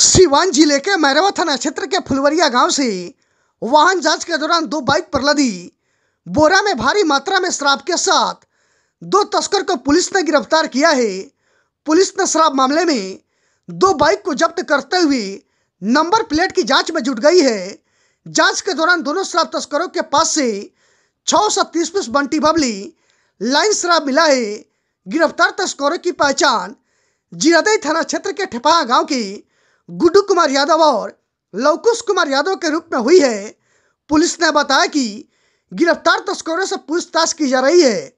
सीवान जिले के मैरवा थाना क्षेत्र के फुलवरिया गांव से वाहन जांच के दौरान दो बाइक पर लदी बोरा में भारी मात्रा में शराब के साथ दो तस्कर को पुलिस ने गिरफ्तार किया है पुलिस ने शराब मामले में दो बाइक को जब्त करते हुए नंबर प्लेट की जांच में जुट गई है जांच के दौरान दोनों शराब तस्करों के पास से छः सौ तीस पीस बंटी बबली लाइन शराब मिला है गिरफ्तार तस्करों की पहचान जीरादई थाना क्षेत्र के ठेपा गांव की गुड्डू कुमार यादव और लवकुश कुमार यादव के रूप में हुई है पुलिस ने बताया कि गिरफ्तार तस्करों से पूछताछ की जा रही है